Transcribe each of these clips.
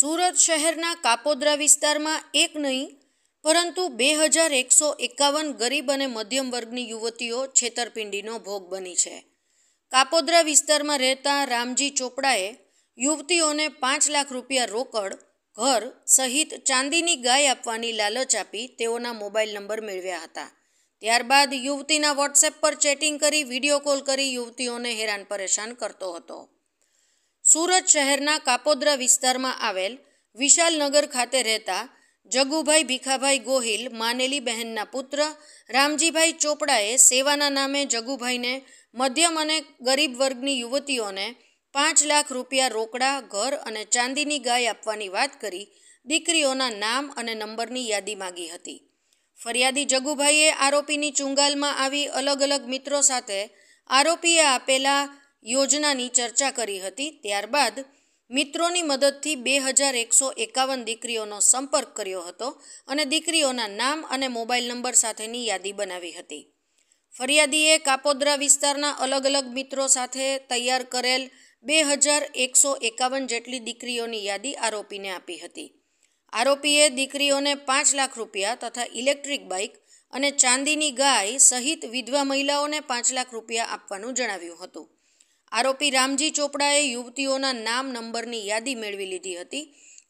સુરત શહેરના કાપોદ્રા વિસ્તારમાં એક નહીં પરંતુ બે હજાર એકસો એકાવન ગરીબ અને મધ્યમ વર્ગની યુવતીઓ છેતરપિંડીનો ભોગ બની છે કાપોદ્રા વિસ્તારમાં રહેતા રામજી ચોપડાએ યુવતીઓને પાંચ લાખ રૂપિયા રોકડ ઘર સહિત ચાંદીની ગાય આપવાની લાલચ આપી તેઓના મોબાઈલ નંબર મેળવ્યા હતા ત્યારબાદ યુવતીના વોટ્સએપ પર ચેટિંગ કરી વિડીયો કોલ કરી યુવતીઓને હેરાન પરેશાન કરતો હતો સુરત શહેરના કાપોદ્રા વિસ્તારમાં આવેલ વિશાલનગર ખાતે રહેતા જગુભાઈ ભીખાભાઈ ગોહિલ માનેલી બહેનના પુત્ર રામજીભાઈ ચોપડાએ સેવાના નામે જગુભાઈને મધ્યમ અને ગરીબ વર્ગની યુવતીઓને પાંચ લાખ રૂપિયા રોકડા ઘર અને ચાંદીની ગાય આપવાની વાત કરી દીકરીઓના નામ અને નંબરની યાદી માગી હતી ફરિયાદી જગુભાઈએ આરોપીની ચુંગાલમાં આવી અલગ અલગ મિત્રો સાથે આરોપીએ આપેલા યોજનાની ચર્ચા કરી હતી ત્યારબાદ મિત્રોની મદદથી બે હજાર એકસો એકાવન દીકરીઓનો સંપર્ક કર્યો હતો અને દીકરીઓના નામ અને મોબાઈલ નંબર સાથેની યાદી બનાવી હતી ફરિયાદીએ કાપોદ્રા વિસ્તારના અલગ અલગ મિત્રો સાથે તૈયાર કરેલ બે હજાર એકસો એકાવન જેટલી દીકરીઓની યાદી આરોપીને આપી હતી આરોપીએ દીકરીઓને પાંચ લાખ રૂપિયા તથા ઇલેક્ટ્રિક બાઇક અને ચાંદીની ગાય સહિત વિધવા મહિલાઓને પાંચ લાખ રૂપિયા આપવાનું જણાવ્યું હતું આરોપી રામજી ચોપડાએ યુવતીઓના નામ નંબરની યાદી મેળવી લીધી હતી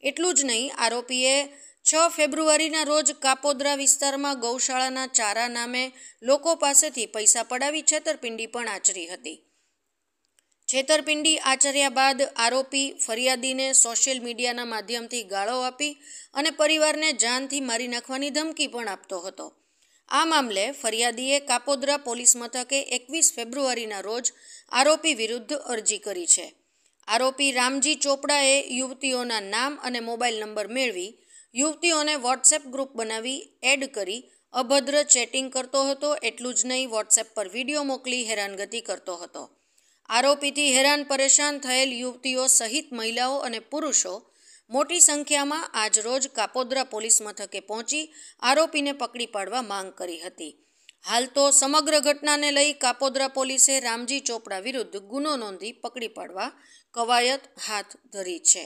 એટલું જ નહીં આરોપીએ છ ફેબ્રુઆરીના રોજ કાપોદ્રા વિસ્તારમાં ગૌશાળાના ચારા નામે લોકો પાસેથી પૈસા પડાવી છેતરપિંડી પણ આચરી હતી છેતરપિંડી આચર્યા બાદ આરોપી ફરિયાદીને સોશિયલ મીડિયાના માધ્યમથી ગાળો આપી અને પરિવારને જાનથી મારી નાખવાની ધમકી પણ આપતો હતો આ મામલે ફરિયાદીએ કાપોદ્રા પોલીસ મથકે એકવીસ ફેબ્રુઆરીના રોજ આરોપી વિરુદ્ધ અરજી કરી છે આરોપી રામજી ચોપડાએ યુવતીઓના નામ અને મોબાઈલ નંબર મેળવી યુવતીઓને વોટ્સએપ ગ્રુપ બનાવી એડ કરી અભદ્ર ચેટિંગ કરતો હતો એટલું જ નહીં વોટ્સએપ પર વિડીયો મોકલી હેરાનગતિ કરતો હતો આરોપીથી હેરાન પરેશાન થયેલ યુવતીઓ સહિત મહિલાઓ અને પુરુષો મોટી સંખ્યામાં આજરોજ કાપોદ્રા પોલીસ મથકે પહોંચી આરોપીને પકડી પાડવા માંગ કરી હતી હાલ તો સમગ્ર ઘટનાને લઈ કાપોદ્રા પોલીસે રામજી ચોપડા વિરુદ્ધ ગુનો નોંધી પકડી પાડવા કવાયત હાથ ધરી છે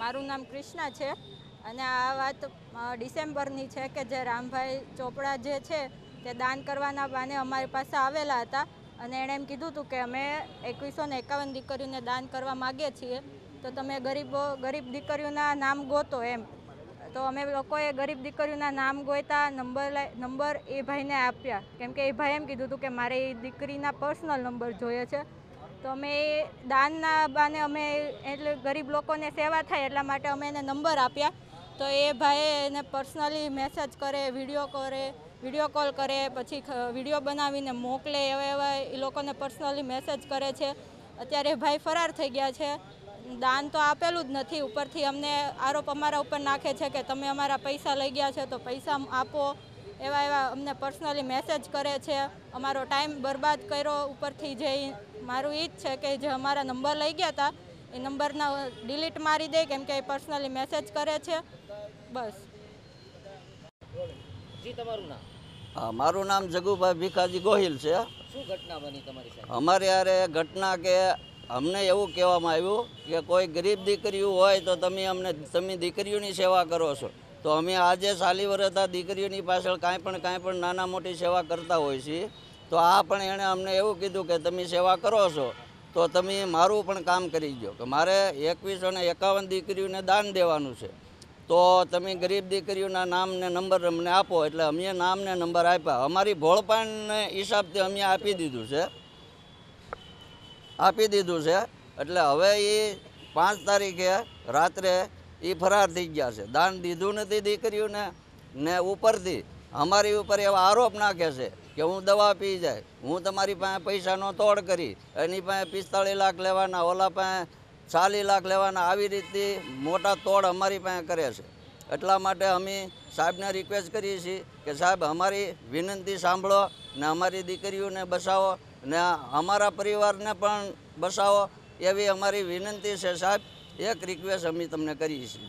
મારું નામ ક્રિષ્ના છે અને આ વાત ડિસેમ્બરની છે કે જે રામભાઈ ચોપડા જે છે તે દાન કરવાના બાને અમારી પાસે આવેલા હતા અને એણે એમ કીધું હતું કે અમે એકવીસો ને એકાવન દીકરીઓને દાન કરવા માગીએ છીએ તો તમે ગરીબો ગરીબ દીકરીઓના નામ ગોતો એમ તો અમે લોકોએ ગરીબ દીકરીઓના નામ ગોતા નંબર નંબર એ ભાઈને આપ્યા કેમ કે એ ભાઈ એમ કીધું હતું કે મારે એ દીકરીના પર્સનલ નંબર જોઈએ છે તો અમે એ દાનના બાને અમે એટલે ગરીબ લોકોને સેવા થાય એટલા માટે અમે એને નંબર આપ્યા તો એ ભાઈએ એને પર્સનલી મેસેજ કરે વિડીયો કરે વિડીયો કોલ કરે પછી વિડીયો બનાવીને મોકલે એવા એવા એ લોકોને પર્સનલી મેસેજ કરે છે અત્યારે ભાઈ ફરાર થઈ ગયા છે દાન તો આપેલું જ નથી ઉપરથી અમને આરોપ અમારા ઉપર નાખે છે કે તમે અમારા પૈસા લઈ ગયા છે તો પૈસા આપો એવા એવા અમને પર્સનલી મેસેજ કરે છે અમારો ટાઈમ બરબાદ કર્યો ઉપરથી જે મારું એ છે કે જે અમારા નંબર લઈ ગયા હતા એ નંબરના ડિલીટ મારી દે કેમ કે એ પર્સનલી મેસેજ કરે છે બસ જી મારું નામ જગુભાઈ ભીખાજી ગોહિલ છે શું અમારે યારે ઘટના કે અમને એવું કહેવામાં આવ્યું કે કોઈ ગરીબ દીકરીઓ હોય તો તમે અમને તમે દીકરીઓની સેવા કરો છો તો અમે આજે સાલી વરતા દીકરીઓની પાછળ કાંઈ પણ કાંઈ પણ નાના મોટી સેવા કરતા હોય છીએ તો આ પણ એણે અમને એવું કીધું કે તમે સેવા કરો છો તો તમે મારું પણ કામ કરી દો કે મારે એકવીસો અને એકાવન દીકરીઓને દાન દેવાનું છે તો તમે ગરીબ દીકરીઓના નામને નંબર અમને આપો એટલે અમે નામને નંબર આપ્યા અમારી ભોળપાણને હિસાબથી અમે આપી દીધું છે આપી દીધું છે એટલે હવે એ પાંચ તારીખે રાત્રે એ ફરાર થઈ ગયા છે દાન દીધું નથી દીકરીઓને ને ઉપરથી અમારી ઉપર એવા આરોપ નાખે છે કે હું દવા પી જાય હું તમારી પાસે પૈસાનો તોડ કરી એની પાસે પિસ્તાળીસ લાખ લેવાના ઓલા પાસે ચાલીસ લાખ લેવાના આવી રીતથી મોટા તોડ અમારી પાસે કરે છે એટલા માટે અમે સાહેબને રિક્વેસ્ટ કરીએ છીએ કે સાહેબ અમારી વિનંતી સાંભળો ને અમારી દીકરીઓને બસાવો ને અમારા પરિવારને પણ બસાવો એવી અમારી વિનંતી છે સાહેબ એક રિક્વેસ્ટ અમે તમને કરીએ છીએ